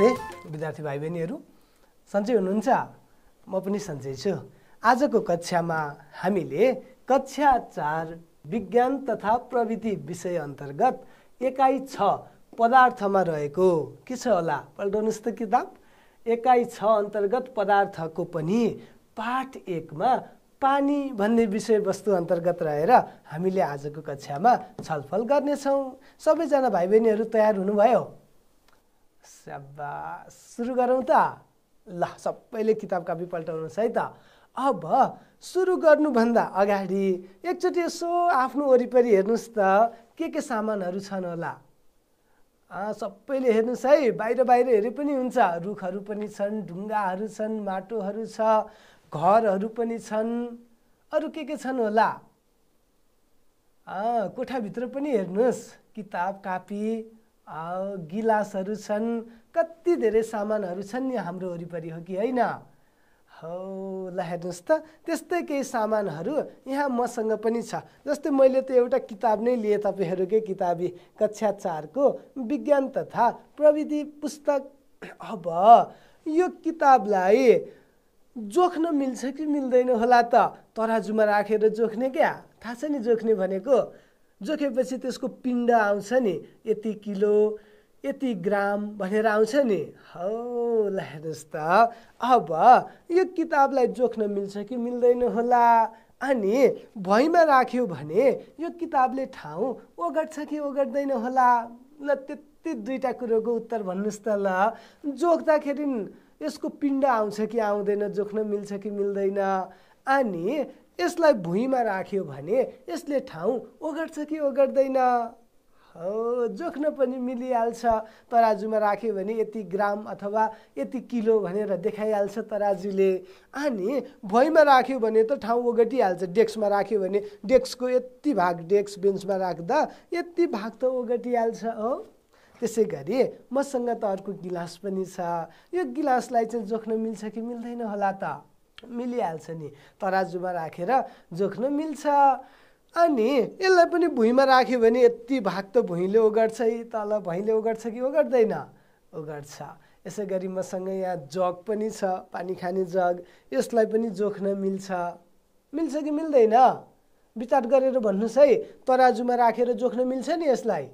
नमस्ते विद्यार्थी भाइ बहिनीहरू सन्चै हुनुहुन्छ म पनि सन्चै छु आजको कक्षामा हामीले कक्षा चार विज्ञान तथा प्रविधि विषय अन्तर्गत एकाइ छ पदार्थमा रहेको के छ होला पल्टाउनुहोस् त किताब एकाइ छ अन्तर्गत पदार्थको पनि पाठ एकमा पानी भन्ने विषयवस्तु अन्तर्गत रहेर हामीले आजको कक्षामा छलफल गर्नेछौँ सबैजना भाइ बहिनीहरू तयार हुनुभयो सब्बा सुरु गरौँ त ल सबैले किताब कापी पल्टाउनुहोस् है त अब सुरु गर्नुभन्दा अगाडि एकचोटि यसो आफ्नो वरिपरि हेर्नुहोस् त के के सामानहरू छन् होला सबैले हेर्नुहोस् है बाहिर बाहिर हेरे पनि हुन्छ रुखहरू पनि छन् ढुङ्गाहरू छन् माटोहरू छ घरहरू पनि छन् अरू के के छन् होला कोठाभित्र पनि हेर्नुहोस् किताब कापी गिलासहरू छन् कति धेरै सामानहरू छन् नि हाम्रो वरिपरि हो कि होइन हो ल हेर्नुहोस् त त्यस्तै केही सामानहरू यहाँ मसँग पनि छ जस्तै मैले त एउटा किताब नै लिएँ तपाईँहरूकै किताबी कक्षा चारको विज्ञान तथा प्रविधि पुस्तक अब यो किताबलाई जोख्न मिल्छ कि मिल्दैन होला त तराजुमा राखेर जोख्ने क्या थाहा छ नि जोख्ने भनेको जोखेपछि त्यसको पिण्ड आउँछ नि यति किलो यति ग्राम भनेर आउँछ नि हौ ल हेर्नुहोस् त अब यो किताबलाई जोख्न मिल्छ कि मिल्दैन होला अनि भइमा राख्यो भने यो किताबले ठाउँ ओगट्छ कि ओगट्दैन होला ल त्यति दुईवटा कुरोको उत्तर भन्नुहोस् त ल जोख्दाखेरि यसको पिण्ड आउँछ कि आउँदैन जोख्न मिल्छ कि मिल्दैन अनि यसलाई भुइँमा राख्यो भने यसले ठाउँ ओगट्छ कि ओगट्दैन हो जोख्न पनि मिलिहाल्छ तराजुमा राख्यो भने यति ग्राम अथवा यति किलो भनेर देखाइहाल्छ तराजुले अनि भुइँमा राख्यो भने त ठाउँ ओगटिहाल्छ डेस्कमा राख्यो भने डेस्कको यति भाग डेस्क बेन्चमा राख्दा यति भाग त ओगटिहाल्छ हो त्यसै गरी मसँग त अर्को गिलास पनि छ यो गिलासलाई चाहिँ जोख्न मिल्छ कि मिल्दैन होला त मिलिहाल्छ नि तराजुमा राखेर रा, जोख्न मिल्छ अनि यसलाई पनि भुइँमा राख्यो भने यति भाग त भुइँले ओगट्छ है तल भैँले ओगट्छ कि ओगट्दैन ओगट्छ यसै गरी मसँग यहाँ जग पनि छ पानी खाने जग यसलाई पनि जोख्न मिल्छ मिल्छ कि मिल्दैन विचार गरेर भन्नुहोस् है तराजुमा राखेर जोख्न मिल्छ नि यसलाई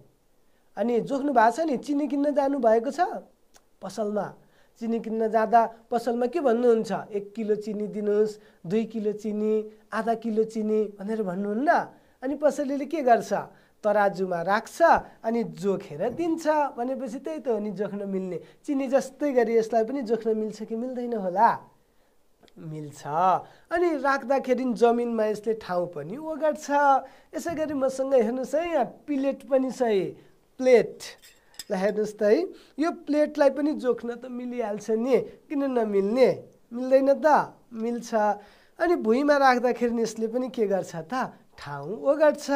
अनि जोख्नु भएको छ नि चिनी किन्न जानुभएको छ पसलमा चिनी किन्न जाँदा पसलमा के भन्नुहुन्छ एक किलो चिनी दिनुहोस् दुई किलो चिनी आधा किलो चिनी भनेर भन्नुहुन्न अनि पसलले के गर्छ तराजुमा राख्छ अनि जोखेर दिन्छ भनेपछि त्यही त हो नि जोख्न मिल्ने चिनी जस्तै गरी यसलाई पनि जोख्न मिल्छ कि मिल्दैन होला मिल्छ अनि राख्दाखेरि जमिनमा यसले ठाउँ पनि ओगट्छ यसै गरी मसँग हेर्नुहोस् है यहाँ प्लेट पनि छ है प्लेट ल हेर्नुहोस् त है यो प्लेटलाई पनि जोख्न त मिलिहाल्छ नि किन नमिल्ने मिल्दैन त मिल्छ अनि भुइँमा राख्दाखेरि नि यसले पनि के गर्छ त ठाउँ ओगट्छ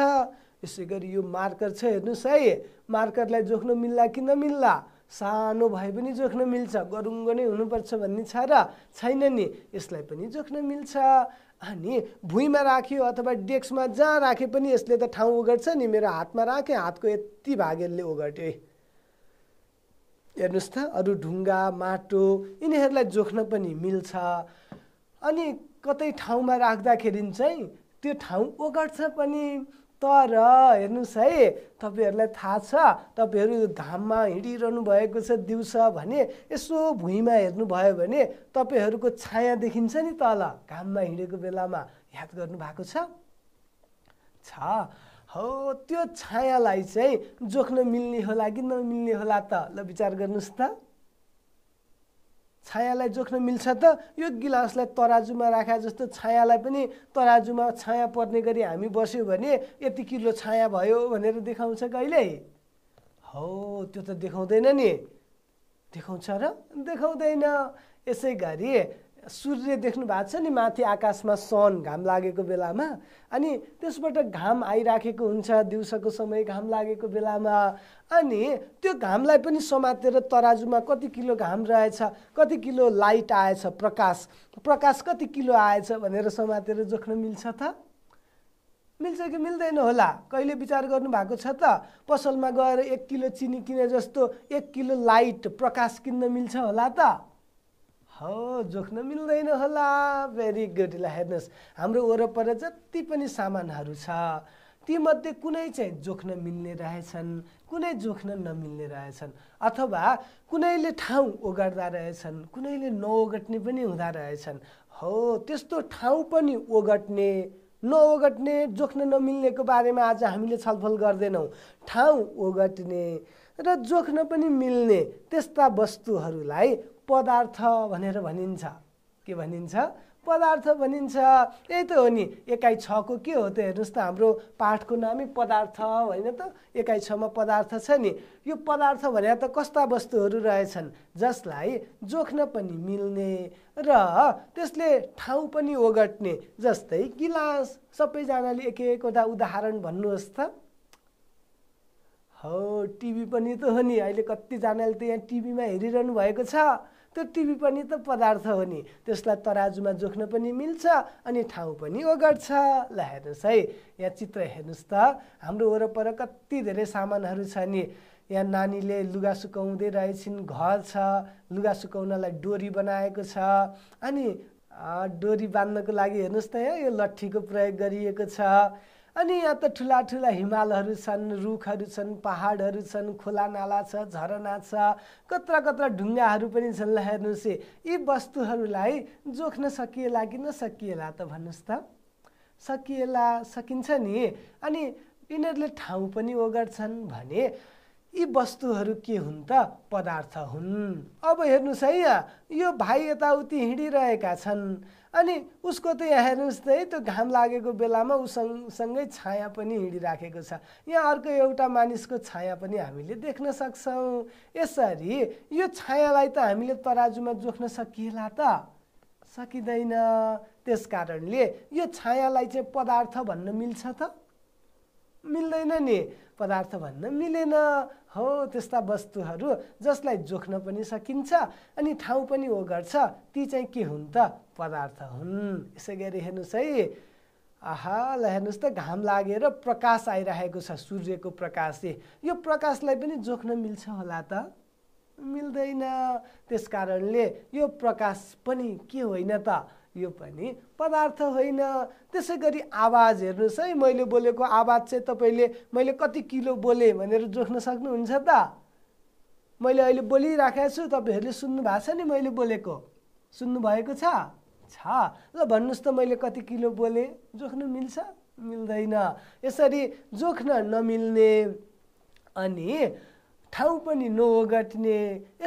यसै गरी यो मार्कर छ हेर्नुहोस् है मार्करलाई जोख्न मिल्ला कि नमिल्ला सानो भए पनि जोख्न मिल्छ गरुङ्गो नै हुनुपर्छ भन्ने छ र छैन नि यसलाई पनि जोख्न मिल्छ अनि भुइँमा राख्यो अथवा डेस्कमा जहाँ राखे पनि यसले त ठाउँ ओगट्छ नि मेरो हातमा राखेँ हातको यति भाग यसले ओगट्यो है हेर्नुहोस् त अरू ढुङ्गा माटो यिनीहरूलाई जोख्न पनि मिल्छ अनि कतै ठाउँमा राख्दाखेरि चाहिँ त्यो ठाउँ ओगट्छ पनि तर हेर्नुहोस् है तपाईँहरूलाई थाहा छ तपाईँहरू धाममा हिँडिरहनु भएको छ दिउँसो भने यसो भुइँमा हेर्नुभयो भने तपाईँहरूको छाया देखिन्छ नि तल घाममा हिँडेको बेलामा याद गर्नु भएको छ हो त्यो छायालाई चाहिँ जोख्न मिल्ने होला कि नमिल्ने होला त ल विचार गर्नुहोस् त छायालाई जोख्न मिल्छ त यो गिलासलाई तराजुमा राखे जस्तो छायालाई पनि तराजुमा छाया पर्ने गरी हामी बस्यौँ भने यति किलो छाया भयो भनेर देखाउँछ कहिल्यै हो त्यो त देखाउँदैन नि देखाउँछ र देखाउँदैन यसै गरी सूर्य देख्नु भएको छ नि माथि आकाशमा सन घाम लागेको बेलामा अनि त्यसबाट घाम आइराखेको हुन्छ दिउँसोको समय घाम लागेको बेलामा अनि त्यो घामलाई पनि समातेर तराजुमा कति किलो घाम रहेछ कति किलो लाइट आएछ प्रकाश प्रकाश कति किलो आएछ भनेर समातेर जोख्न मिल्छ त मिल्छ कि मिल्दैन होला कहिले विचार गर्नुभएको छ त पसलमा गएर एक किलो चिनी किने जस्तो एक किलो लाइट प्रकाश किन्न मिल्छ होला त हो जोख्न मिल्दैन होला भेरी गुड ल हेर्नुहोस् हाम्रो वरपर जति पनि सामानहरू छ तीमध्ये कुनै चाहिँ जोख्न मिल्ने रहेछन् कुनै जोख्न नमिल्ने रहेछन् अथवा कुनैले ठाउँ ओगट्दा रहेछन् कुनैले नओगट्ने पनि हुँदा रहेछन् हो त्यस्तो ठाउँ पनि ओगट्ने नओगट्ने जोख्न नमिल्नेको बारेमा आज हामीले छलफल गर्दैनौँ ठाउँ ओगट्ने र जोख्न पनि मिल्ने त्यस्ता वस्तुहरूलाई पदार्थ भनेर भनिन्छ के भनिन्छ पदार्थ भनिन्छ त्यही त हो नि एकाइ छको के हो त हेर्नुहोस् त हाम्रो पाठको नामै पदार्थ होइन त एकाइ छमा पदार्थ छ नि यो पदार्थ भने त कस्ता वस्तुहरू रहेछन् जसलाई जोख्न पनि मिल्ने र त्यसले ठाउँ पनि ओगट्ने जस्तै गिलास सबैजनाले एक एकवटा उदाहरण भन्नुहोस् त हो टिभी पनि त हो नि अहिले कतिजनाले त यहाँ टिभीमा हेरिरहनु भएको छ त्यो टिभी पनि त पदार्थ हो नि त्यसलाई तराजुमा जोख्न पनि मिल्छ अनि ठाउँ पनि ओगट्छ ल हेर्नुहोस् है यहाँ चित्र हेर्नुहोस् त हाम्रो वरपर कति धेरै सामानहरू छ नि यहाँ नानीले लुगा सुकाउँदै रहेछन् घर छ लुगा सुकाउनलाई डोरी बनाएको छ अनि डोरी बाँध्नको लागि हेर्नुहोस् त यहाँ यो लट्ठीको प्रयोग गरिएको छ अनि यहाँ त ठुला ठुला हिमालहरू छन् रुखहरू छन् पहाडहरू छन् खोला नाला छ झरना छ कत्रा कत्रा ढुङ्गाहरू पनि छन् ल हेर्नुहोस् यी वस्तुहरूलाई जोख्न सकिएला कि नसकिएला त भन्नुहोस् त सकिएला सकिन्छ नि अनि यिनीहरूले ठाउँ पनि ओगर्छन् भने यी वस्तुहरू के हुन् त पदार्थ हुन् अब हेर्नुहोस् है यहाँ यो भाइ यताउति हिँडिरहेका छन् अनि उसको त यहाँ हेर्नुहोस् त है त्यो घाम लागेको बेलामा उसँगसँगै छाया पनि हिँडिराखेको छ यहाँ अर्को एउटा मानिसको छाया पनि हामीले देख्न सक्छौँ यसरी यो छायालाई त हामीले तराजुमा जोख्न सकिएला त सकिँदैन त्यस कारणले यो छायालाई चाहिँ पदार्थ भन्न मिल्छ त मिल्दैन नि पदार्थ भन्न मिलेन हो त्यस्ता वस्तुहरू जसलाई जोख्न पनि सकिन्छ अनि ठाउँ पनि ओ गर्छ ती चाहिँ के हुन् त पदार्थ हुन् यसै गरी हेर्नुहोस् है आहा ल हेर्नुहोस् त घाम लागेर प्रकाश आइरहेको छ सूर्यको प्रकाशले यो प्रकाशलाई पनि जोख्न मिल्छ होला त मिल्दैन त्यस कारणले यो प्रकाश पनि के होइन त यो पनि पदार्थ होइन त्यसै गरी आवाज हेर्नुहोस् है मैले बोलेको आवाज चाहिँ तपाईँले मैले कति किलो बोलेँ भनेर जोख्न सक्नुहुन्छ त मैले अहिले बोलिराखेको छु तपाईँहरूले सुन्नु भएको छ नि मैले बोलेको सुन्नुभएको छ छ ल भन्नुहोस् त मैले कति किलो बोले जोख्नु मिल्छ मिल्दैन यसरी जोख्न नमिल्ने अनि ठाउँ पनि नओगट्ने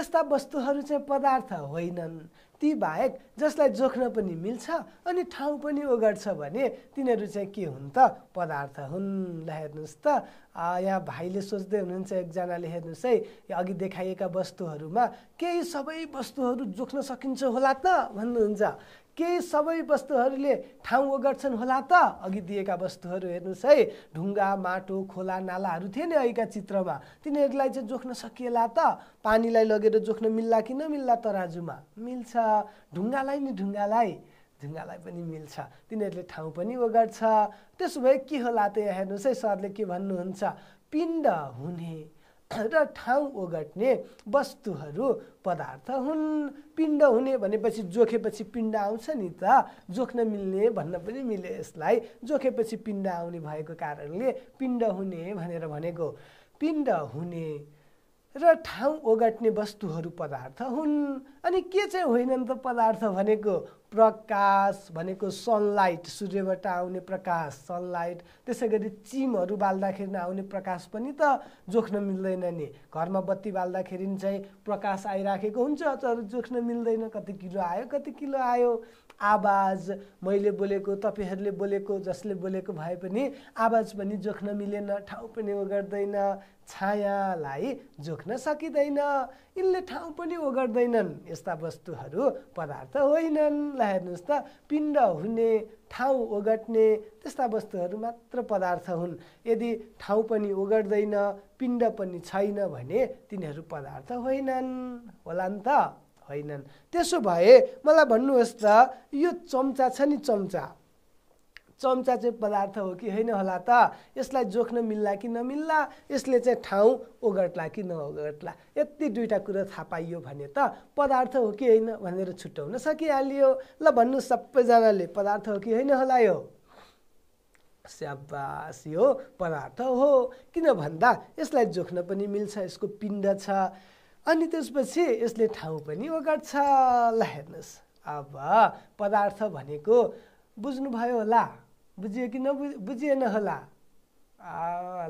यस्ता वस्तुहरू चाहिँ पदार्थ होइनन् ती बाहेक जसलाई जोख्न पनि मिल्छ अनि ठाउँ पनि ओगट्छ भने तिनीहरू चाहिँ के हुन् त पदार्थ हुन् ल हेर्नुहोस् त यहाँ भाइले सोच्दै हुनुहुन्छ एकजनाले हेर्नुहोस् है अघि देखाइएका वस्तुहरूमा केही सबै वस्तुहरू जोख्न सकिन्छ होला त भन्नुहुन्छ केही सबै वस्तुहरूले ठाउँ ओगट्छन् होला त अघि दिएका वस्तुहरू हेर्नुहोस् है ढुङ्गा माटो खोला नालाहरू थिए नि अहिलेका चित्रमा तिनीहरूलाई चाहिँ जोख्न सकिएला त पानीलाई लगेर जोख्न मिल्ला कि नमिल्ला तराजुमा मिल्छ ढुङ्गालाई नि ढुङ्गालाई ढुङ्गालाई पनि मिल्छ तिनीहरूले ठाउँ पनि ओगट्छ त्यसो भए के होला त यहाँ हेर्नुहोस् है सरले के भन्नुहुन्छ पिण्ड हुने र ठाउँ ओगट्ने वस्तुहरू पदार्थ हुन् पिण्ड हुने भनेपछि जोखेपछि पिण्ड आउँछ नि त जोख्न मिल्ने भन्न पनि मिले यसलाई जोखेपछि पिण्ड आउने भएको कारणले पिण्ड हुने भनेर भनेको पिण्ड हुने र ठाउँ ओगट्ने वस्तुहरू पदार्थ हुन् अनि के चाहिँ होइनन् त पदार्थ भनेको प्रकाश भनेको सनलाइट सूर्यबाट आउने प्रकाश सनलाइट त्यसै गरी चिमहरू बाल्दाखेरि आउने प्रकाश पनि त जोख्न मिल्दैन नि घरमा बत्ती बाल्दाखेरि चाहिँ प्रकाश आइराखेको हुन्छ तर जोख्न मिल्दैन कति किलो आयो कति किलो आयो आवाज मैले बोलेको तपाईँहरूले बोलेको जसले बोलेको भए पनि आवाज पनि जोख्न मिलेन ठाउँ पनि ओगर्दैन छायालाई जोख्न सकिँदैन यिनले ठाउँ पनि ओगर्दैनन् यस्ता वस्तुहरू पदार्थ होइनन् ल हेर्नुहोस् त पिण्ड हुने ठाउँ ओगट्ने त्यस्ता वस्तुहरू मात्र पदार्थ हुन् यदि ठाउँ पनि ओगट्दैन पिण्ड पनि छैन भने तिनीहरू पदार्थ होइनन् होला नि त होइनन् त्यसो भए मलाई भन्नुहोस् त यो चम्चा छ नि चम्चा चम्चा चाहिँ पदार्थ हो कि होइन होला त यसलाई जोख्न मिल्ला कि नमिल्ला यसले चाहिँ ठाउँ ओगट्ला कि नओगट्ला यति दुईवटा कुरो थाहा पाइयो भने त पदार्थ हो कि होइन भनेर छुट्याउन सकिहालियो ल भन्नु सबैजनाले पदार्थ हो कि होइन होला यो स्याबास यो पदार्थ हो किन भन्दा यसलाई जोख्न पनि मिल्छ यसको पिण्ड छ अनि त्यसपछि यसले ठाउँ पनि ओगट्छ ल हेर्नुहोस् अब पदार्थ भनेको बुझ्नुभयो होला बुझियो कि नबुझ बुझिएन होला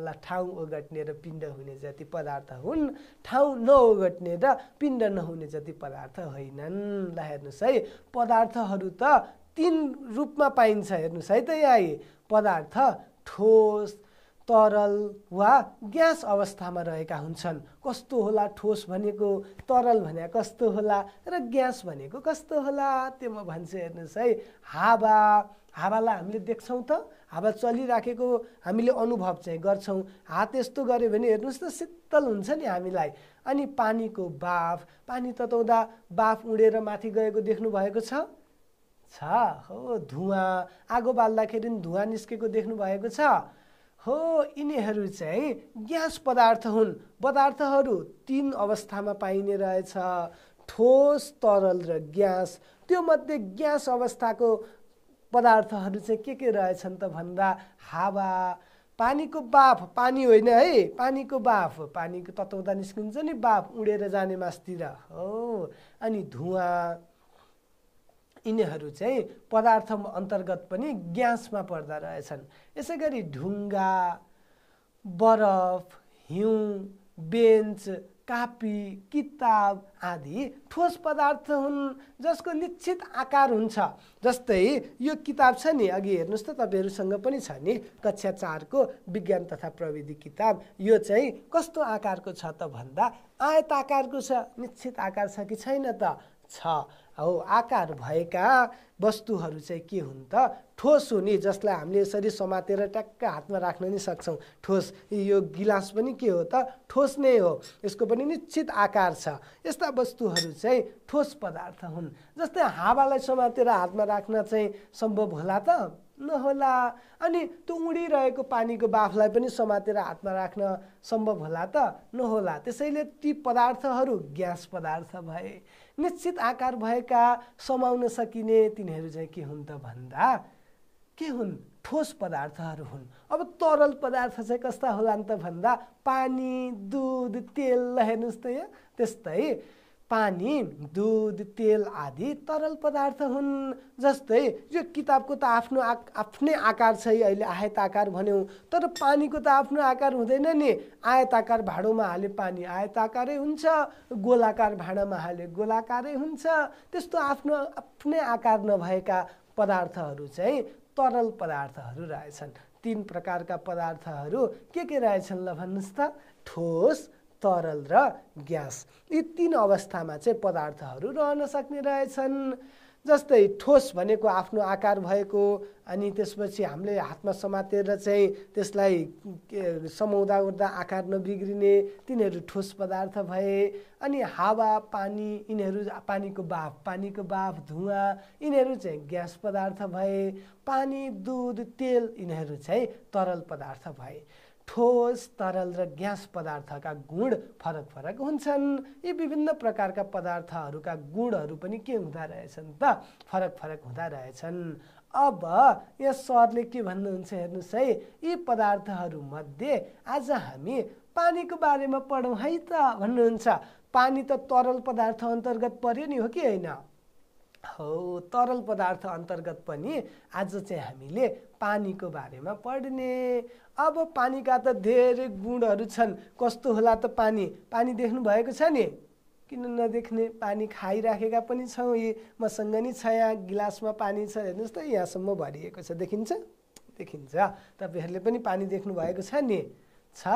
ल ठाउँ ओगट्ने र पिण्ड हुने जति पदार्थ हुन् ठाउँ नओगट्ने र पिण्ड नहुने जति पदार्थ होइनन् ल हेर्नुहोस् है पदार्थहरू त तिन रूपमा पाइन्छ हेर्नुहोस् है त यहाँ पदार्थ ठोस तरल वा ग्यास अवस्थामा रहेका हुन्छन् कस्तो होला ठोस भनेको तरल भने कस्तो होला र ग्यास भनेको कस्तो होला त्यो म भन्छु हेर्नुहोस् है हावा हावालाई हामीले देख्छौँ त हावा चलिराखेको हामीले अनुभव चाहिँ गर्छौँ हात यस्तो गऱ्यो भने हेर्नुहोस् त शीतल हुन्छ नि हामीलाई अनि पानीको बाफ पानी तताउँदा बाफ उडेर माथि गएको देख्नुभएको छ छ हो धुवा आगो बाल्दाखेरि धुवा निस्केको देख्नु भएको छ हो यिनीहरू चाहिँ ग्यास पदार्थ हुन् पदार्थहरू तिन अवस्थामा पाइने रहेछ ठोस तरल र ग्यास त्यो मध्ये ग्यास अवस्थाको पदार्थहरू चाहिँ के के रहेछन् त भन्दा हावा पानीको बाफ पानी होइन है पानीको बाफ पानीको तताउँदा निस्किन्छ नि बाफ उडेर जाने मासतिर हो अनि धुवा यिनीहरू चाहिँ पदार्थ अन्तर्गत पनि ग्यासमा पर्दा रहेछन् यसै गरी ढुङ्गा बरफ हिउँ बेन्च कापी किताब आदि ठोस पदार्थ हुन् जसको निश्चित आकार हुन्छ जस्तै यो किताब छ नि अघि हेर्नुहोस् त तपाईँहरूसँग पनि छ नि कक्षा चारको विज्ञान तथा प्रविधि किताब यो चाहिँ कस्तो आकारको छ त भन्दा आयताकारको छ निश्चित आकार छ कि छैन त छ हो आकार भएका वस्तुहरू चाहिँ के हुन् त ठोस हुने जसलाई हामीले यसरी समातेर ट्याक्क हातमा राख्न नि सक्छौँ ठोस यो गिलास पनि के हो त ठोस नै हो यसको पनि निश्चित आकार छ यस्ता वस्तुहरू चाहिँ ठोस पदार्थ हुन् जस्तै हावालाई समातेर हातमा राख्न चाहिँ सम्भव होला त नहोला अनि त्यो उडिरहेको पानीको बाफलाई पनि समातेर हातमा राख्न सम्भव होला त नहोला त्यसैले ती पदार्थहरू ग्यास पदार्थ भए निश्चित आकार भएका समाउन सकिने तिनीहरू चाहिँ के हुन् त भन्दा के हुन् ठोस पदार्थहरू हुन् अब तरल पदार्थ चाहिँ कस्ता होला नि त भन्दा पानी दुध तेल हेर्नुहोस् त यहाँ त्यस्तै पानी दुध तेल आदि तरल पदार्थ हुन् जस्तै यो किताबको त आफ्नो आ आफ्नै आकार छ है अहिले आयत आकार भन्यौँ तर पानीको त आफ्नो आकार हुँदैन नि आयताकार भाँडोमा हाले पानी आयताकारै हुन्छ गोलाकार भाँडामा हाले गोलाकारै हुन्छ त्यस्तो आफ्नो आफ्नै आकार नभएका पदार्थहरू चाहिँ तरल पदार्थहरू रहेछन् तिन प्रकारका पदार्थहरू के के रहेछन् ल भन्नुहोस् त ठोस तरल र ग्यास यी तिन अवस्थामा चाहिँ पदार्थहरू रहन सक्ने रहेछन् जस्तै ठोस भनेको आफ्नो आकार भएको अनि त्यसपछि हामीले हातमा समातेर चाहिँ त्यसलाई समाउँदा ओर्दा आकार नबिग्रिने तिनीहरू ठोस पदार्थ भए अनि हावा पानी यिनीहरू पानीको बाफ पानीको बाफ धुवाँ यिनीहरू चाहिँ ग्यास पदार्थ भए पानी दुध तेल यिनीहरू चाहिँ तरल पदार्थ भए ठोस तरल र ग्यास पदार्थका गुण फरक फरक हुन्छन् यी विभिन्न प्रकारका पदार्थहरूका गुणहरू पनि के हुँदा रहेछन् त फरक फरक हुँदा रहेछन् अब यस सरले के भन्नुहुन्छ हेर्नुहोस् है यी पदार्थहरूमध्ये आज हामी पानीको बारेमा पढौँ है त भन्नुहुन्छ पानी त तरल पदार्थ अन्तर्गत पर्यो नि हो कि होइन हो तरल पदार्थ अन्तर्गत पनि आज चाहिँ हामीले पानीको बारेमा पढ्ने अब पानीका त धेरै गुणहरू छन् कस्तो होला त पानी पानी देख्नु भएको छ नि किन नदेख्ने पानी खाइराखेका पनि छौँ यी मसँग नि छ यहाँ गिलासमा पानी छ हेर्नुहोस् त यहाँसम्म भरिएको छ देखिन्छ देखिन्छ तपाईँहरूले पनि पानी देख्नु भएको छ नि छ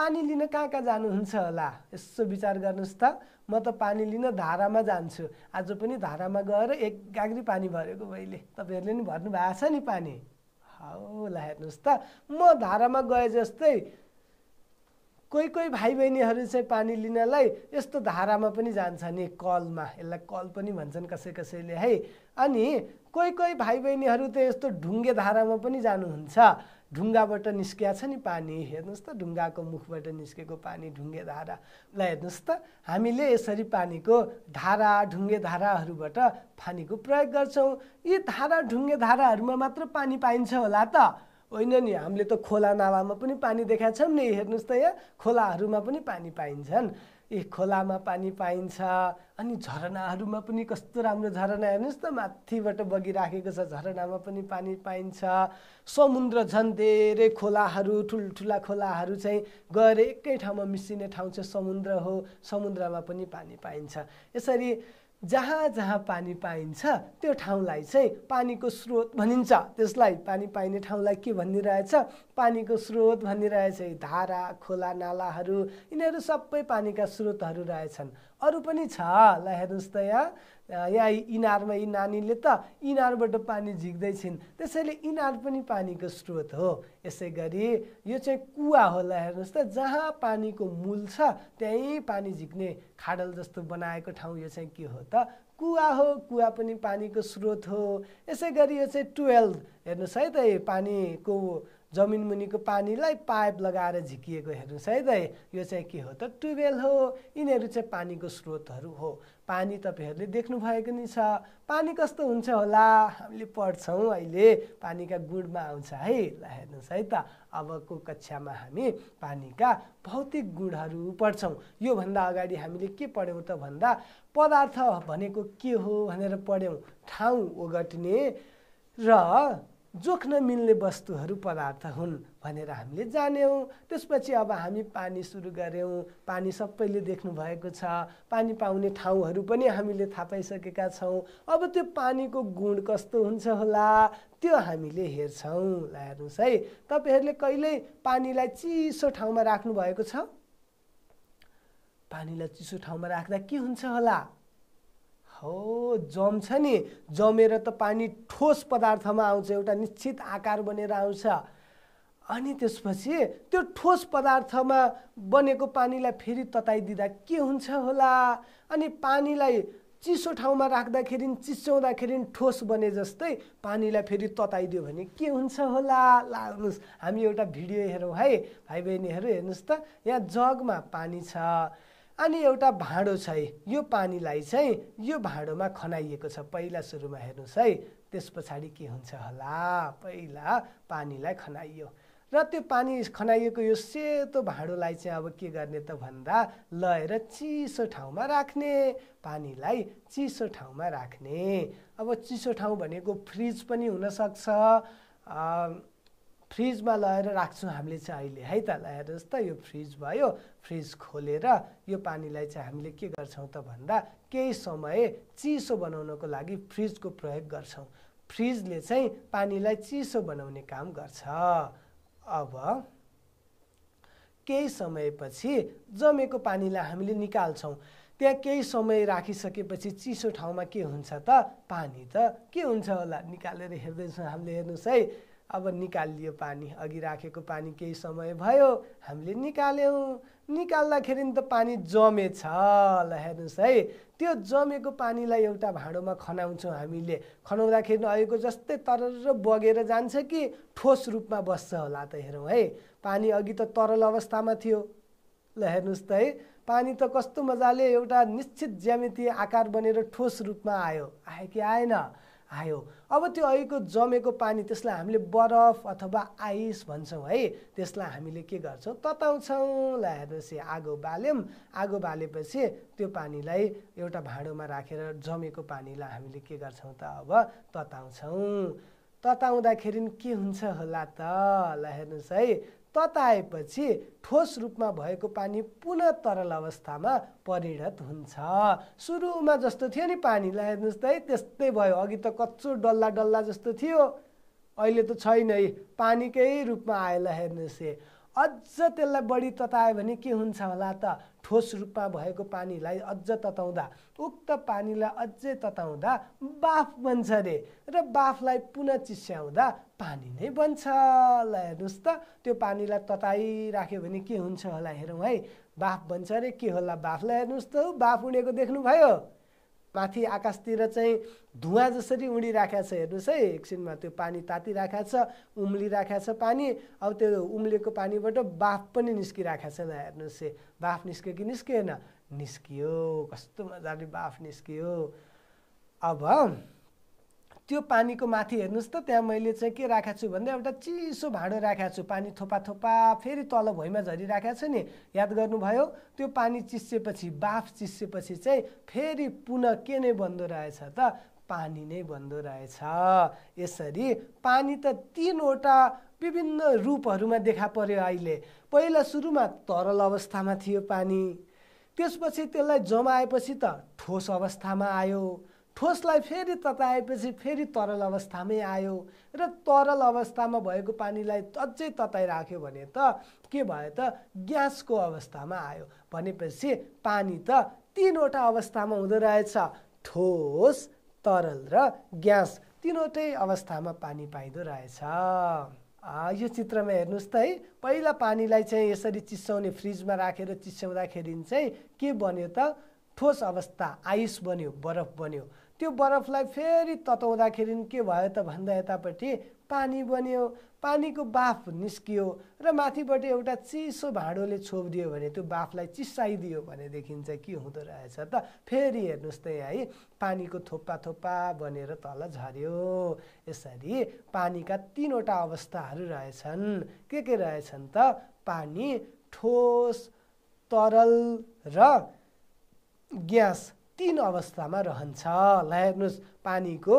पानी लिन कहाँ कहाँ जानुहुन्छ होला यसो विचार गर्नुहोस् त म त पानी लिन धारामा जान्छु आज पनि धारामा गएर एक गाग्री पानी भरेको मैले तपाईँहरूले नि भर्नु भएको छ नि पानी होला हेर्नुहोस् त म धारामा गए जस्तै कोही कोही भाइ बहिनीहरू चाहिँ पानी लिनलाई यस्तो धारामा पनि जान्छ नि कलमा यसलाई कल पनि भन्छन् कसै कसैले है अनि कोही कोही भाइ बहिनीहरू त यस्तो ढुङ्गे धारामा पनि जानुहुन्छ ढुङ्गाबाट निस्किया छ नि पानी हेर्नुहोस् त ढुङ्गाको मुखबाट निस्केको पानी ढुङ्गे धारालाई हेर्नुहोस् त हामीले यसरी पानीको धारा ढुङ्गे धाराहरूबाट पानीको प्रयोग गर्छौँ यी धारा ढुङ्गे धाराहरूमा मात्र पानी पाइन्छ होला त होइन नि हामीले त खोला नालामा पनि पानी देखाएको छौँ नि हेर्नुहोस् त यहाँ खोलाहरूमा पनि पानी पाइन्छन् ए खोलामा पानी पाइन्छ अनि झरनाहरूमा पनि कस्तो राम्रो झरना हेर्नुहोस् त माथिबाट बगिराखेको छ झरनामा पनि पानी पाइन्छ समुद्र झन् धेरै खोलाहरू ठुल्ठुला खोलाहरू चाहिँ गएर एकै ठाउँमा मिसिने ठाउँ चाहिँ समुद्र हो समुद्रमा पनि पानी पाइन्छ यसरी जहाँ जहाँ पानी पाइन्छ त्यो ठाउँलाई चाहिँ पानीको स्रोत भनिन्छ त्यसलाई पानी पाइने ठाउँलाई के भनिरहेछ पानीको स्रोत भनिरहेछ धारा खोला नालाहरू यिनीहरू सबै पानीका स्रोतहरू रहेछन् अरू पनि छ ल हेर्नुहोस् त यहाँ यहाँ इनारमा यी नानीले त इनारबाट पानी झिक्दैछिन् त्यसैले इनार पनि पानीको स्रोत हो यसै गरी यो चाहिँ कुवा हो ल हेर्नुहोस् त जहाँ पानीको मूल छ त्यहीँ पानी झिक्ने खाडल जस्तो बनाएको ठाउँ यो चाहिँ के हो त कुवा हो कुवा पनि पानीको स्रोत हो यसै गरी यो चाहिँ टुवेल्भ हेर्नुहोस् है त पानीको जमिन मुनिको पानीलाई पाइप लगाएर झिकिएको हेर्नुहोस् है त यो चाहिँ के हो त ट्युबवेल हो यिनीहरू चाहिँ पानीको स्रोतहरू हो पानी तपाईँहरूले देख्नुभएको नि छ पानी कस्तो हुन्छ होला हामीले पढ्छौँ अहिले पानीका गुणमा आउँछ है ल हेर्नुहोस् है त अबको कक्षामा हामी पानीका भौतिक गुणहरू पढ्छौँ योभन्दा अगाडि हामीले के पढ्यौँ त भन्दा पदार्थ भनेको के हो भनेर पढ्यौँ ठाउँ ओगट्ने र जोख्न मिल्ने वस्तुहरू पदार्थ हुन् भनेर हामीले जान्यौँ त्यसपछि अब हामी पानी सुरु गऱ्यौँ पानी सबैले देख्नुभएको छ पानी पाउने ठाउँहरू पनि हामीले थाहा पाइसकेका छौँ अब त्यो पानीको गुण कस्तो हुन्छ होला त्यो हामीले हेर्छौँ ल हेर्नुहोस् है तपाईँहरूले कहिल्यै पानीलाई चिसो ठाउँमा राख्नुभएको छ पानीलाई चिसो ठाउँमा राख्दा के हुन्छ होला हो जम्छ नि जमेर त पानी ठोस पदार्थमा आउँछ एउटा निश्चित आकार बनेर आउँछ अनि त्यसपछि त्यो ठोस पदार्थमा बनेको पानीलाई फेरि तताइदिँदा के हुन्छ होला अनि पानीलाई चिसो ठाउँमा राख्दाखेरि चिस्याउँदाखेरि ठोस बने जस्तै पानीलाई फेरि तताइदियो भने के हुन्छ होला हेर्नुहोस् हामी एउटा भिडियो हेरौँ है भाइ बहिनीहरू हेर्नुहोस् त यहाँ जगमा पानी छ अनि एउटा भाँडो छ है यो पानीलाई चाहिँ यो भाँडोमा खनाइएको छ पहिला सुरुमा हेर्नुहोस् है त्यस पछाडि के हुन्छ होला पहिला पानीलाई खनाइयो र त्यो पानी खनाइएको यो सेतो भाँडोलाई चाहिँ अब के गर्ने त भन्दा लएर चिसो ठाउँमा राख्ने पानीलाई चिसो ठाउँमा राख्ने अब चिसो ठाउँ भनेको फ्रिज पनि हुनसक्छ फ्रिजमा लगाएर राख्छौँ हामीले चाहिँ अहिले है त लगाएर त यो फ्रिज भयो फ्रिज खोलेर यो पानीलाई चाहिँ हामीले के गर्छौँ त भन्दा केही समय चिसो बनाउनको लागि फ्रिजको प्रयोग गर्छौँ फ्रिजले चाहिँ पानीलाई चिसो बनाउने काम गर्छ अब केही समयपछि जमेको पानीलाई हामीले निकाल्छौँ त्यहाँ केही समय राखिसकेपछि चिसो ठाउँमा के हुन्छ त पानी त के हुन्छ होला निकालेर हेर्दैछौँ हामीले हेर्नुहोस् है अब निकालियो पानी अघि राखेको पानी केही समय भयो हामीले निकाल्यौँ निकाल्दाखेरि त पानी जमेछ ल हेर्नुहोस् है त्यो जमेको पानीलाई एउटा भाँडोमा खनाउँछौँ हामीले खनाउँदाखेरि अहिलेको जस्तै तरल बगेर जान्छ कि ठोस रूपमा बस्छ होला त हेरौँ है पानी अघि त तरल अवस्थामा थियो ल हेर्नुहोस् त है पानी त कस्तो मजाले एउटा निश्चित ज्यामितीय आकार बनेर ठोस रूपमा आयो आयो कि आएन आयो अब त्यो अहिलेको जमेको पानी त्यसलाई हामीले बरफ अथवा आइस भन्छौँ है त्यसलाई हामीले के गर्छौँ तताउँछौँ ल्याएपछि आगो बाल्यौँ आगो बालेपछि त्यो पानीलाई एउटा भाँडोमा राखेर जमेको पानीलाई हामीले के गर्छौँ त अब तताउँछौँ तताउँदाखेरि के हुन्छ होला त ल हेर्नुहोस् है तताएपछि ठोस रूपमा भएको पानी पुनः तरल अवस्थामा परिणत हुन्छ सुरुमा जस्तो थियो नि पानीलाई हेर्नुहोस् त है त्यस्तै भयो अघि त कच्चो डल्ला डल्ला जस्तो थियो अहिले त छैन पानीकै रूपमा आएला हेर्नुहोस् अझ त्यसलाई बढी ततायो भने के हुन्छ होला त ठोस रूपमा भएको पानीलाई अझ तताउँदा उक्त पानीलाई अझै तताउँदा बाफ बन्छ अरे र बाफलाई पुनः चिस्याउँदा पानी नै बन्छ ल हेर्नुहोस् त त्यो पानीलाई तताइराख्यो भने के हुन्छ होला हेरौँ है बाफ बन्छ अरे के होला बाफलाई हेर्नुहोस् त बाफ उडेको देख्नुभयो माथि आकाशतिर चाहिँ धुवा जसरी उडिरहेको छ हेर्नुहोस् है एकछिनमा त्यो पानी तातिराखेको छ उम्लिरहेको छ पानी अब त्यो उम्लेको पानीबाट बाफ पनि निस्किरहेको छैन हेर्नुहोस् है बाफ निस्क्यो कि निस्किएन निस्कियो कस्तो मजाले बाफ निस्कियो अब त्यो पानीको माथि हेर्नुहोस् त त्यहाँ मैले चाहिँ के राखेको छु भन्दा एउटा चिसो भाँडो राखेको छु पानी थोपा थोपा फेरि तल भुइँमा झरिराखेको छु नि याद गर्नुभयो त्यो पानी चिस्सेपछि बाफ चिस्सेपछि चाहिँ फेरि पुनः के नै बन्दो रहेछ त पानी नै बन्दो रहेछ यसरी पानी त तिनवटा विभिन्न रूपहरूमा देखा पर्यो अहिले पहिला सुरुमा तरल अवस्थामा थियो पानी त्यसपछि त्यसलाई जमाएपछि त ठोस अवस्थामा आयो ठोसलाई फेरि तताएपछि फेरि तरल अवस्थामै आयो र तरल अवस्थामा भएको पानीलाई अझै तताइराख्यो भने त के भयो त ग्यासको अवस्थामा आयो भनेपछि पानी त तिनवटा अवस्थामा हुँदो रहेछ ठोस तरल र ग्यास तिनवटै अवस्थामा पानी पाइँदो रहेछ यो चित्रमा हेर्नुहोस् त है पहिला पानीलाई चाहिँ यसरी चिस्याउने फ्रिजमा राखेर चिस्याउँदाखेरि चाहिँ के बन्यो त ठोस अवस्था आइस बन्यो बरफ बन्यो त्यो बरफलाई फेरि तताउँदाखेरि के भयो त भन्दा यतापट्टि पानी बन्यो पानीको बाफ निस्कियो र माथिबाट एउटा चिसो भाँडोले छोपिदियो भने त्यो बाफलाई चिसाइदियो भनेदेखि चाहिँ के हुँदो रहेछ त फेरि हेर्नुहोस् त है पानीको थोप्पा थोप्पा बनेर तल झऱ्यो यसरी पानीका तिनवटा अवस्थाहरू रहेछन् के के रहेछन् त पानी ठोस तरल र ग्यास तिन अवस्थामा रहन्छ ल हेर्नुहोस् पानीको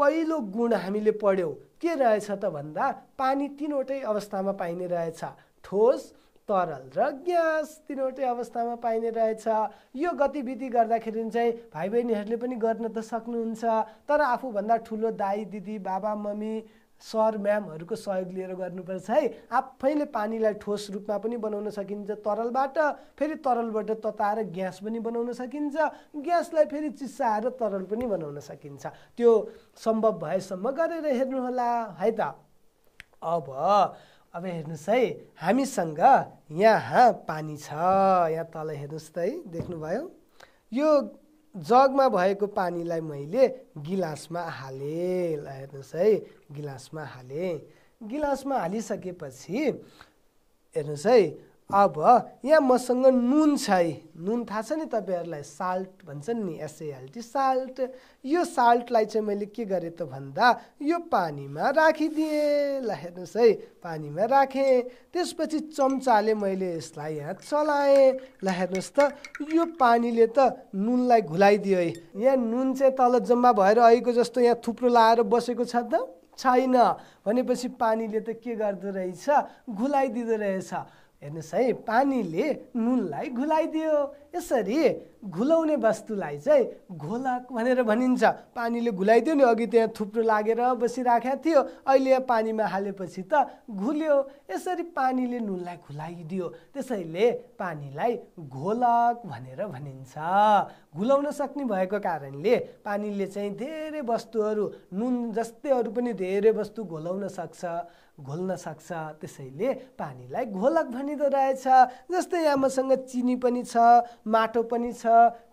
पहिलो गुण हामीले पढ्यौँ के रहेछ त भन्दा पानी तिनवटै अवस्थामा पाइने रहेछ ठोस तरल र ग्यास तिनवटै अवस्थामा पाइने रहेछ यो गतिविधि गर्दाखेरि चाहिँ भाइ बहिनीहरूले पनि गर्न त सक्नुहुन्छ तर आफूभन्दा ठुलो दाई दिदी बाबा मम्मी सर म्यामहरूको सहयोग लिएर गर्नुपर्छ है आफैले पानीलाई ठोस रूपमा पनि बनाउन सकिन्छ तरलबाट फेरि तरलबाट तताएर ग्यास पनि बनाउन सकिन्छ ग्यासलाई फेरि चिसाएर तरल पनि बनाउन सकिन्छ त्यो सम्भव भएसम्म गरेर हेर्नुहोला है त अब अब हेर्नुहोस् है हामीसँग यहाँ पानी छ यहाँ तल हेर्नुहोस् त है देख्नुभयो यो जगमा भएको पानीलाई मैले गिलासमा हालेँ ल हेर्नुहोस् है गिलासमा हालेँ गिलासमा हालिसकेपछि हेर्नुहोस् है अब यहाँ मसँग नुन छ है नुन थाहा छ नि तपाईँहरूलाई साल्ट भन्छन् नि एसएलटी साल्ट यो साल्टलाई चाहिँ मैले के गरेँ त भन्दा यो पानीमा राखिदिएँ ल हेर्नुहोस् है पानीमा राखेँ त्यसपछि चम्चाले मैले यसलाई यहाँ चलाएँ ल हेर्नुहोस् त यो पानीले त नुनलाई घुलाइदियो है यहाँ नुन चाहिँ तल जम्मा भएर अहिलेको जस्तो यहाँ थुप्रो लाएर बसेको छ त छैन भनेपछि पानीले त के गर्दो रहेछ घुलाइदिँदो रहेछ हेर्नुहोस् है पानीले नुनलाई घुलाइदियो यसरी घुलाउने वस्तुलाई चाहिँ घोलक भनेर भनिन्छ पानीले घुलाइदियो नि अघि त्यहाँ थुप्रो लागेर बसिराखेको थियो अहिले पानीमा हालेपछि त घुल्यो यसरी पानीले नुनलाई घुलाइदियो त्यसैले पानीलाई घोलक भनेर भनिन्छ घुलाउन सक्ने भएको कारणले पानीले चाहिँ धेरै वस्तुहरू नुन जस्तैहरू पनि धेरै वस्तु घोलाउन सक्छ घोल्न सक्छ त्यसैले पानीलाई घोलक भनिँदो रहेछ जस्तै यहाँ मसँग चिनी पनि छ माटो पनि छ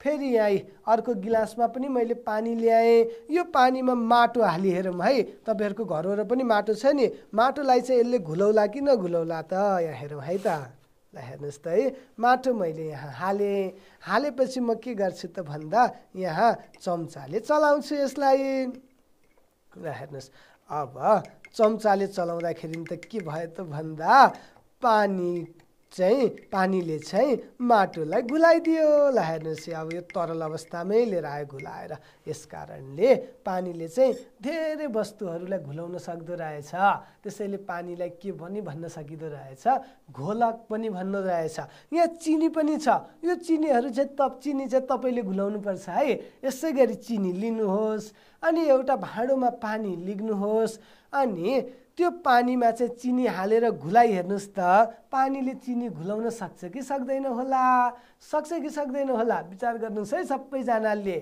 फेरि यहाँ अर्को गिलासमा पनि मैले पानी ल्याएँ यो पानीमा माटो हालिहेरौँ है तपाईँहरूको घरहरू पनि माटो छ नि माटोलाई चाहिँ यसले घुलौला कि नघुलौला त यहाँ हेरौँ है त ल हेर्नुहोस् त है माटो मैले यहाँ हालेँ हालेपछि म के गर्छु त भन्दा यहाँ चम्चाले चलाउँछु यसलाई ल हेर्नुहोस् अब चम्चाले चलाउँदाखेरि त के भयो त भन्दा पानी चाहिँ पानीले चाहिँ माटोलाई गुलाइदियो ल हेर्नुहोस् अब यो तरल अवस्थामै लिएर आयो घुलाएर यस कारणले पानीले चाहिँ धेरै वस्तुहरूलाई घुलाउन सक्दो रहेछ त्यसैले पानीलाई के पनि भन्न सकिँदो रहेछ घोलक पनि भन्नु रहेछ यहाँ चिनी पनि छ यो चिनीहरू चाहिँ तप चिनी चाहिँ तपाईँले घुलाउनुपर्छ है यसै गरी चिनी लिनुहोस् अनि एउटा भाँडोमा पानी लिग्नुहोस् अनि त्यो पानीमा चाहिँ चिनी हालेर घुलाइ हेर्नुहोस् त पानीले चिनी घुलाउन सक्छ कि सक्दैन होला सक्छ कि सक्दैन होला विचार गर्नुहोस् है सबैजनाले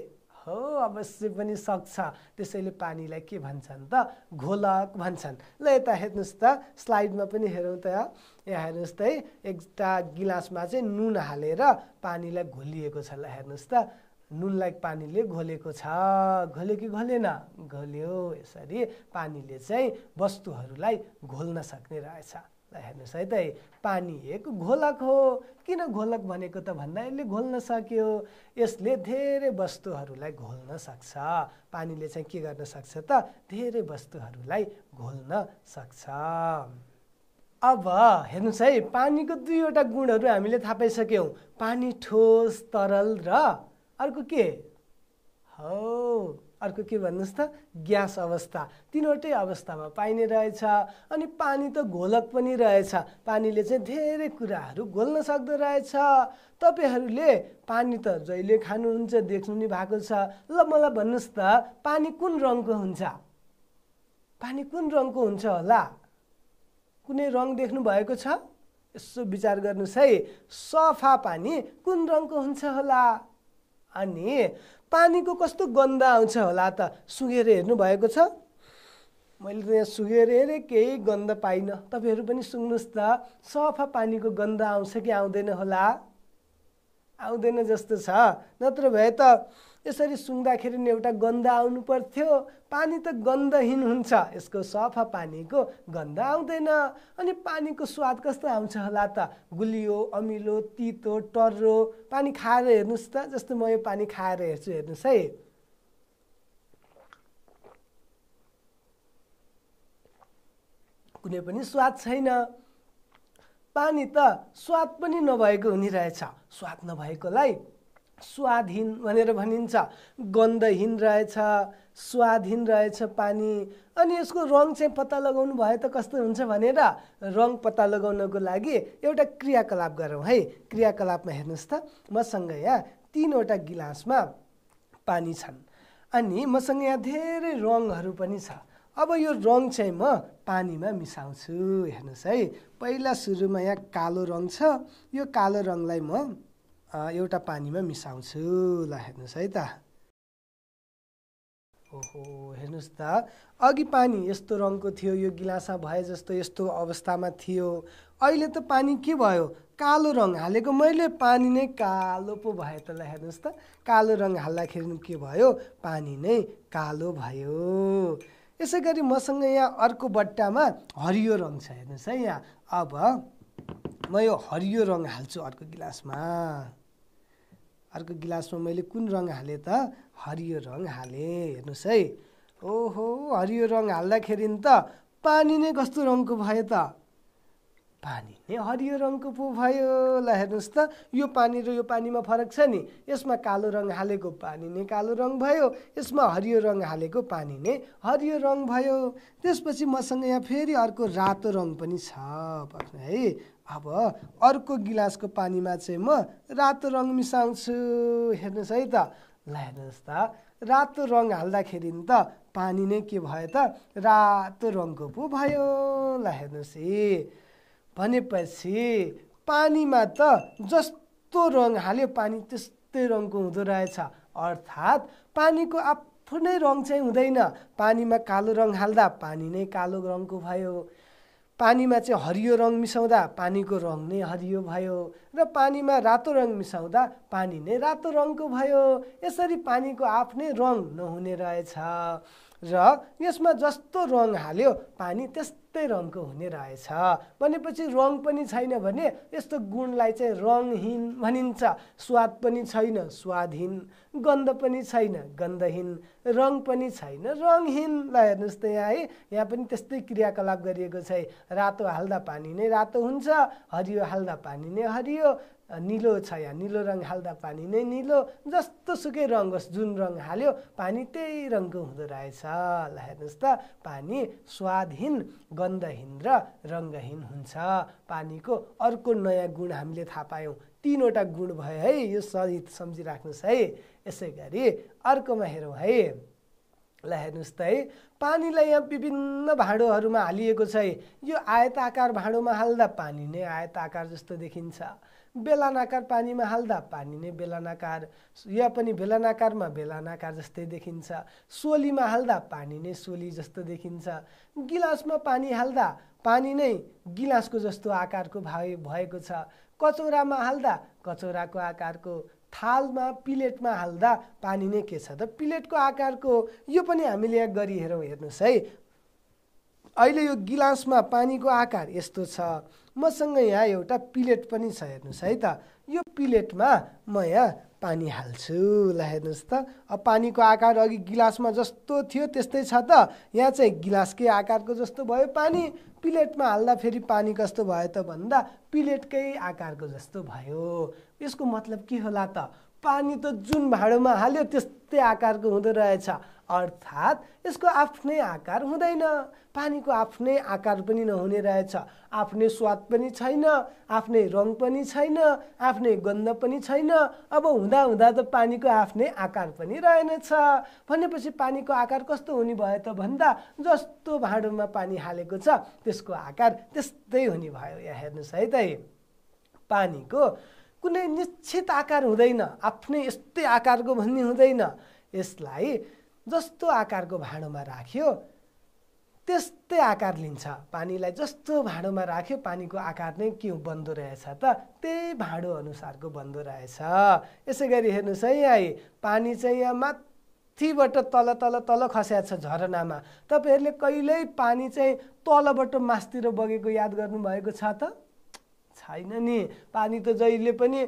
हो अवश्य पनि सक्छ त्यसैले पानीलाई के भन्छन् त घोलक भन्छन् ल यता हेर्नुहोस् त स्लाइडमा पनि हेरौँ त यहाँ हेर्नुहोस् त है एउटा गिलासमा चाहिँ नुन हालेर पानीलाई घोलिएको छ ल हेर्नुहोस् त नुनलाई पानीले घोलेको छ घोल्यो कि घोलेन घोल्यो यसरी पानीले चाहिँ वस्तुहरूलाई घोल्न सक्ने रहेछ ल हेर्नुहोस् है त पानी एक घोलक हो किन घोलक भनेको त भन्दा यसले घोल्न सक्यो यसले धेरै वस्तुहरूलाई घोल्न सक्छ पानीले चाहिँ के गर्न सक्छ त धेरै वस्तुहरूलाई घोल्न सक्छ अब हेर्नुहोस् है पानीको दुईवटा गुणहरू हामीले थाहा पाइसक्यौँ पानी ठोस तरल र अर्को के हो अर्को के भन्नुहोस् त ग्यास अवस्था तिनवटै अवस्थामा पाइने रहेछ अनि पानी त घोलक पनि रहेछ पानीले चाहिँ धेरै कुराहरू घोल्न सक्दो रहेछ तपाईँहरूले पानी त जहिले खानुहुन्छ देख्नु नि भएको छ ल मलाई भन्नुहोस् त पानी कुन रङको हुन्छ पानी कुन रङको हुन्छ होला कुनै रङ देख्नु भएको छ यसो विचार गर्नुहोस् है सफा पानी कुन रङको हुन्छ होला अनि पानीको कस्तो गन्ध आउँछ होला त सुँगेर हेर्नुभएको छ मैले त यहाँ सुँगेर हेरेँ केही गन्ध पाइनँ तपाईँहरू पनि सुन्नुहोस् त सफा पानीको गन्ध आउँछ कि आउँदैन होला आउँदैन जस्तो छ नत्र भए त यसरी सुँग्दाखेरि नि एउटा गन्ध आउनु पर्थ्यो पानी त गन्धहीन हुन्छ यसको सफा पानीको गन्ध आउँदैन अनि पानीको स्वाद कस्तो आउँछ होला त गुलियो अमिलो तितो टर्रो पानी खाएर हेर्नुहोस् त जस्तो म यो पानी खाएर हेर्छु हेर्नुहोस् है कुनै पनि स्वाद छैन पानी त स्वाद पनि नभएको हुने रहेछ स्वाद नभएकोलाई स्वाधीन भनेर भनिन्छ गन्धहीन रहेछ स्वाधीन रहेछ पानी अनि यसको रङ चाहिँ पत्ता लगाउनु भए त कस्तो हुन्छ भनेर रङ पत्ता लगाउनको लागि एउटा क्रियाकलाप गरौँ है क्रियाकलापमा हेर्नुहोस् त मसँग यहाँ तिनवटा गिलासमा पानी छन् अनि मसँग यहाँ धेरै रङहरू पनि छ अब यो रङ चाहिँ म पानीमा मिसाउँछु हेर्नुहोस् है पहिला सुरुमा यहाँ कालो रङ छ यो कालो रङलाई म एउटा पानीमा मिसाउँछु ल हेर्नुहोस् है त ओहो हेर्नुहोस् त अघि पानी यस्तो रङको थियो यो गिलासा भए जस्तो यस्तो अवस्थामा थियो अहिले त पानी के भयो कालो रङ हालेको मैले पानी नै कालो पो भयो त ल हेर्नुहोस् त कालो रङ हाल्दाखेरि के भयो पानी नै कालो भयो यसै गरी मसँग यहाँ अर्को बट्टामा हरियो रङ छ हेर्नुहोस् है यहाँ अब म यो हरियो रङ हाल्छु अर्को गिलासमा अर्को गिलासमा मैले कुन रङ हालेँ त हरियो रङ हालेँ हेर्नुहोस् है ओहो हरियो रङ हाल्दाखेरि त पानी नै कस्तो रङको भयो त पानी नै हरियो रङको पो भयो ल हेर्नुहोस् त यो पानी र यो पानीमा फरक छ नि यसमा कालो रङ हालेको पानी नै कालो रङ भयो यसमा हरियो रङ हालेको पानी नै हरियो रङ भयो त्यसपछि मसँग यहाँ फेरि अर्को रातो रङ पनि छ है अब अर्को गिलासको पानीमा चाहिँ म रातो रङ मिसाउँछु हेर्नुहोस् है त ल हेर्नुहोस् त रातो रङ हाल्दाखेरि त पानी नै के भयो त रातो रङको पो भयो ल हेर्नुहोस् है भनेपछि पानीमा त जस्तो रङ हाल्यो पानी त्यस्तै रङको हुँदो रहेछ अर्थात् पानीको आफ्नै रङ चाहिँ हुँदैन पानीमा कालो रङ हाल्दा पानी नै कालो रङको भयो पानीमा चाहिँ हरियो रङ मिसाउँदा पानीको रङ नै हरियो भयो र पानीमा रातो रङ मिसाउँदा पानी नै रातो रङको भयो यसरी पानीको आफ्नै रङ नहुने रहेछ र यसमा जस्तो रङ हाल्यो पानी त्यस्तै रङको हुने रहेछ भनेपछि रङ पनि छैन भने यस्तो गुणलाई चाहिँ रङहीन भनिन्छ स्वाद पनि छैन स्वादहीन गन्ध पनि छैन गन्धहीन रङ पनि छैन रङहीन ल हेर्नुहोस् त यहाँ है यहाँ पनि त्यस्तै क्रियाकलाप गरिएको छ है रातो हाल्दा पानी नै रातो हुन्छ हरियो हाल्दा पानी नै हरियो निलो छ या निलो रङ हाल्दा पानी नै निलो जस्तो सुकै रङ होस् जुन रङ हाल्यो पानी त्यही रङको हुँदो रहेछ ल हेर्नुहोस् त पानी स्वादहीन गन्धहीन र रङ्गहीन हुन्छ पानीको अर्को नयाँ गुण हामीले थाहा पायौँ तिनवटा गुण भयो है यो सहित सम्झिराख्नुहोस् है यसै गरी अर्कोमा हेरौँ है ल हेर्नुहोस् त है पानीलाई यहाँ विभिन्न भाँडोहरूमा हालिएको छ है यो आयताकार भाँडोमा हाल्दा पानी नै आयताकार जस्तो देखिन्छ बेलानाकार पानीमा हाल्दा पानी नै बेलानाकार या पनि बेलानाकारमा बेलानाकार जस्तै देखिन्छ सोलीमा हाल्दा पानी नै सोली जस्तो देखिन्छ गिलासमा पानी हाल्दा पानी नै गिलासको जस्तो आकारको भाइ भएको छ कचौरामा हाल्दा कचौराको आकारको थालमा प्लेटमा हाल्दा पानी नै के छ त प्लेटको आकारको यो पनि हामीले यहाँ गरी हेरौँ हेर्नुहोस् है अहिले यो गिलासमा पानीको आकार यस्तो छ मसँग यहाँ एउटा पिलेट पनि छ हेर्नुहोस् है त यो पिलेटमा म यहाँ पानी हाल्छु ल हेर्नुहोस् त अब पानीको आकार अघि गिलासमा जस्तो थियो त्यस्तै छ त यहाँ चाहिँ गिलासकै आकारको जस्तो भयो पानी पिलेटमा हाल्दा फेरि पानी कस्तो भयो त भन्दा पिलेटकै आकारको जस्तो भयो यसको मतलब के होला त पानी त जुन भाँडोमा हाल्यो त्यस्तै आकारको हुँदो रहेछ अर्थात् यसको आफ्नै आकार हुँदैन पानीको आफ्नै आकार पनि नहुने रहेछ आफ्नै स्वाद पनि छैन आफ्नै रङ पनि छैन आफ्नै गन्ध पनि छैन अब हुँदा हुँदा त पानीको आफ्नै आकार पनि रहेनछ भनेपछि पानीको आकार कस्तो हुने भयो त भन्दा जस्तो भाँडोमा पानी हालेको छ त्यसको आकार त्यस्तै हुने भयो यहाँ हेर्नुहोस् है त पानीको कुनै निश्चित आकार हुँदैन आफ्नै यस्तै आकारको भन्ने हुँदैन यसलाई जस्तो आकारको भाँडोमा राख्यो त्यस्तै आकार लिन्छ पानीलाई जस्तो भाँडोमा राख्यो पानीको आकार नै के बन्दो रहेछ त त्यही भाँडो अनुसारको बन्दो रहेछ यसै गरी हेर्नुहोस् है यहाँ पानी चाहिँ यहाँ माथिबाट तल तल तल खस्या छ झरनामा तपाईँहरूले कहिल्यै पानी चाहिँ तलबाट मासतिर बगेको याद गर्नुभएको छ त छैन नि पानी त जहिले पनि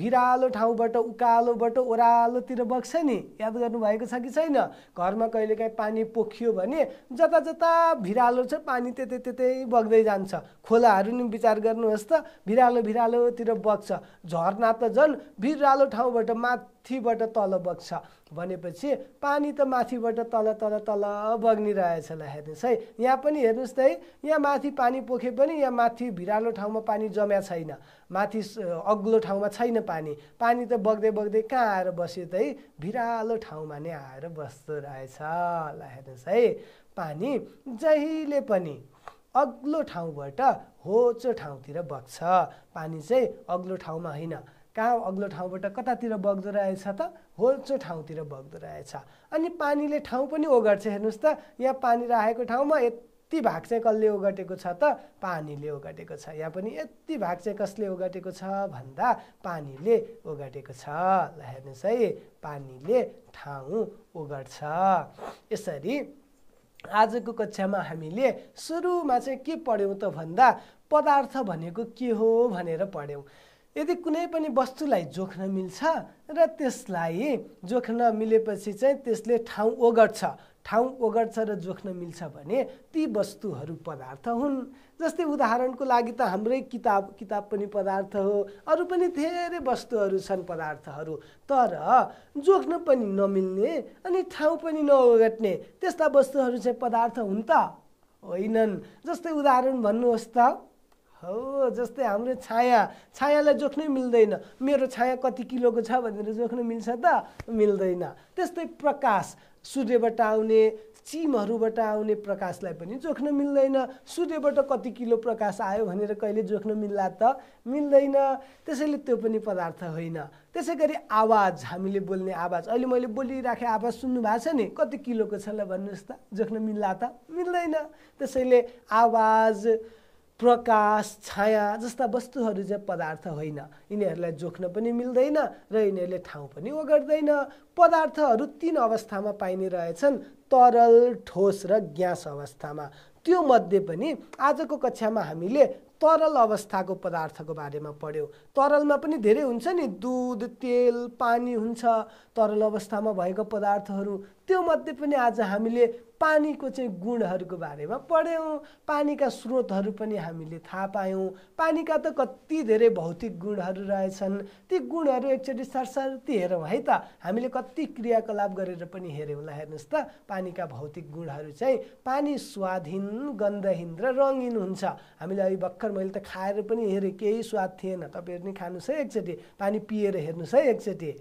भिरालो ठाउँबाट उकालोबाट ओह्रालोतिर बग्छ नि याद गर्नुभएको छ कि छैन घरमा कहिलेकाहीँ पानी पोखियो भने जता जता भिरालो छ पानी त्यतै त्यतै बग्दै जान्छ खोलाहरू नि विचार गर्नुहोस् त भिरालो भिरालोतिर बग्छ झरना त झन् भिरालो ठाउँबाट मात्र माथिबाट तल बग्छ भनेपछि पानी त माथिबाट तल तल तल बग्निरहेछ ल हेर्नुहोस् है यहाँ पनि हेर्नुहोस् त है यहाँ माथि पानी पोखे पनि यहाँ माथि भिरालो ठाउँमा पानी जम्या छैन माथि अग्लो ठाउँमा छैन पानी पानी त बग्दै बग्दै कहाँ आएर बस्यो त है भिरालो ठाउँमा नै आएर बस्दो रहेछ ल हेर्नुहोस् है पानी जहिले पनि अग्लो ठाउँबाट होचो ठाउँतिर बग्छ पानी चाहिँ अग्लो ठाउँमा होइन कहाँ अग्लो ठाउँबाट कतातिर बग्दो रहेछ त होल्चो ठाउँतिर बग्दो रहेछ अनि पानीले ठाउँ पनि ओगट्छ हेर्नुहोस् त यहाँ पानी राखेको ठाउँमा यति भाग चाहिँ कसले ओगटेको छ त पानीले ओगटेको छ यहाँ पनि यति भाग चाहिँ कसले ओगटेको छ भन्दा पानीले ओगटेको छ ल हेर्नुहोस् है पानीले ठाउँ ओगट्छ यसरी आजको कक्षामा हामीले सुरुमा चाहिँ के पढ्यौँ त भन्दा पदार्थ भनेको के हो भनेर पढ्यौँ यदि कुनै पनि वस्तुलाई जोख्न मिल्छ र त्यसलाई जोख्न मिलेपछि चाहिँ त्यसले ठाउँ ओगट्छ ठाउँ ओगट्छ र जोख्न मिल्छ भने ती वस्तुहरू पदार्थ हुन् जस्तै उदाहरणको लागि त हाम्रै किताब किताब पनि पदार्थ हो अरू पनि धेरै वस्तुहरू छन् पदार्थहरू तर जोख्न पनि नमिल्ने अनि ठाउँ पनि नओगट्ने त्यस्ता वस्तुहरू चाहिँ पदार्थ हुन् त होइनन् जस्तै उदाहरण भन्नुहोस् त हो जस्तै हाम्रो छाया छायालाई जोख्नै मिल्दैन मेरो छाया कति किलोको छ भनेर जोख्न मिल्छ त मिल्दैन त्यस्तै प्रकाश सूर्यबाट आउने चिमहरूबाट आउने प्रकाशलाई पनि जोख्न मिल्दैन सूर्यबाट कति किलो प्रकाश आयो भनेर कहिले जोख्न मिल्ला त मिल्दैन त्यसैले त्यो पनि पदार्थ होइन त्यसै गरी आवाज हामीले बोल्ने आवाज अहिले मैले बोलिराखेँ आवाज सुन्नु भएको छ नि कति किलोको छ ल भन्नुहोस् त जोख्न मिल्ला त मिल्दैन त्यसैले आवाज प्रकाश छाया जस्ता वस्तुहरू चाहिँ पदार्थ होइन यिनीहरूलाई जोख्न पनि मिल्दैन र यिनीहरूले ठाउँ पनि ओगट्दैन पदार्थहरू तिन अवस्थामा पाइने रहेछन् तरल ठोस र ग्यास अवस्थामा त्यो मध्ये पनि आजको कक्षामा हामीले तरल अवस्थाको पदार्थको बारेमा पढ्यौँ तरलमा पनि धेरै हुन्छ नि दुध तेल पानी हुन्छ तरल अवस्थामा भएको पदार्थहरू त्यो मध्ये पनि आज हामीले पानीको चाहिँ गुणहरूको बारेमा पढ्यौँ पानीका स्रोतहरू पनि हामीले थाहा पायौँ पानीका त कति धेरै भौतिक गुणहरू रहेछन् ती गुणहरू एकचोटि सरसर्ती हेरौँ है त हामीले कति क्रियाकलाप गरेर पनि हेऱ्यौँला हेर्नुहोस् त पानीका भौतिक गुणहरू चाहिँ पानी स्वाधीन गन्धहीन र रङ्गीन हुन्छ हामीले अहिले भर्खर मैले त खाएर पनि हेरेँ केही स्वाद थिएन तपाईँहरू नि खानुहोस् है एकचोटि पानी पिएर हेर्नुहोस् है एकचोटि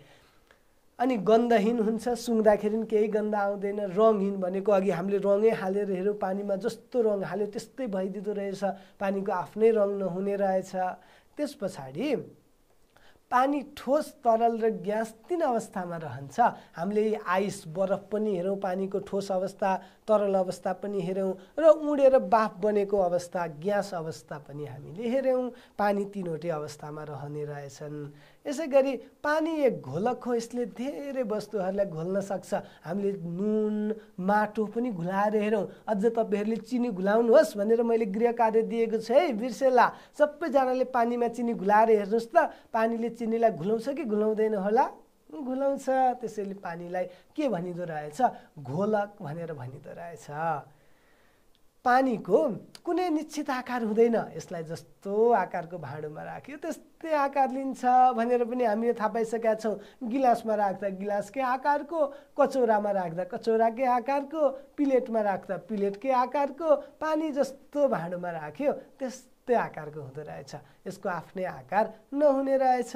अनि गन्धहीन हुन्छ सुँग्दाखेरि केही गन्ध आउँदैन रङहीन भनेको अघि हामीले रङै हालेर हेऱ्यौँ पानीमा जस्तो रङ हाल्यो त्यस्तै भइदिँदो रहेछ पानीको आफ्नै रङ नहुने रहेछ त्यस पछाडि पानी ठोस तरल र ग्यास तिन अवस्थामा रहन्छ हामीले आइस बरफ पनि हेरौँ पानीको ठोस अवस्था तरल अवस्था पनि हेऱ्यौँ र उडेर बाफ बनेको अवस्था ग्यास अवस्था पनि हामीले हेऱ्यौँ पानी तिनवटै अवस्थामा रहने रहेछन् यसै गरी पानी एक घोलक हो यसले धेरै वस्तुहरूलाई घोल्न सक्छ हामीले नुन माटो पनि घुलाएर हेरौँ अझ तपाईँहरूले चिनी घुलाउनुहोस् भनेर मैले गृह कार्य दिएको छु है बिर्सेला सबैजनाले पानीमा चिनी घुलाएर हेर्नुहोस् त पानीले चिनीलाई घुलाउँछ कि घुलाउँदैन होला घुलाउँछ त्यसैले पानीलाई के भनिँदो रहेछ घोलक भनेर भनिँदो रहेछ पानीको कुनै निश्चित आकार हुँदैन यसलाई जस्तो आकारको भाँडोमा राख्यो त्यस्तै आकार लिन्छ भनेर पनि हामीले थाहा पाइसकेका छौँ गिलासमा राख्दा गिलासकै आकारको कचौरामा राख्दा कचौराकै आकारको प्लेटमा राख्दा प्लेटकै आकारको पानी जस्तो भाँडोमा राख्यो त्यस्तै आकारको हुँदो रहेछ यसको आफ्नै आकार नहुने रहेछ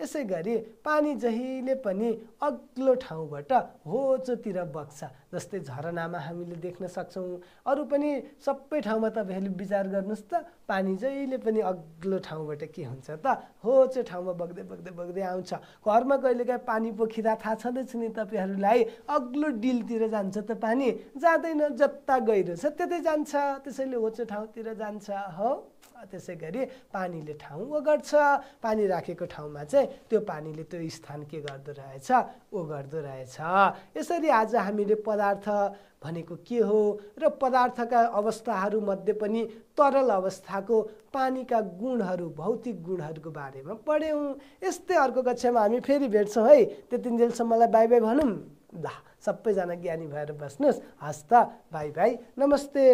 यसै गरी पानी जहिले पनि अग्लो ठाउँबाट होचोतिर बग्छ जस्तै झरनामा हामीले देख्न सक्छौँ अरू पनि सबै ठाउँमा तपाईँहरूले विचार गर्नुहोस् त पानी जहिले पनि अग्लो ठाउँबाट के हुन्छ त होचो ठाउँमा बग्दै बग्दै बग्दै आउँछ घरमा कहिलेकाहीँ पानी पोखिँदा थाहा छँदैछ नि तपाईँहरूलाई अग्लो डिलतिर जान्छ त पानी जाँदैन जता गहिरो छ त्यतै जान्छ त्यसैले होचो ठाउँतिर जान्छ हो त्यसै गरी पानीले ठाउँ ओगट्छ पानी राखेको ठाउँमा चाहिँ त्यो पानीले त्यो स्थान के गर्दो रहेछ गर्दो रहेछ यसरी आज हामीले पदार्थ भनेको के हो र पदार्थका अवस्थाहरूमध्ये पनि तरल अवस्थाको पानीका गुणहरू भौतिक गुणहरूको बारेमा पढ्यौँ यस्तै अर्को कक्षामा हामी फेरि भेट्छौँ है त्यतिन्जेलसम्मलाई बाई बाई भनौँ ल सबैजना ज्ञानी भएर बस्नुहोस् हस् त बाई बाई नमस्ते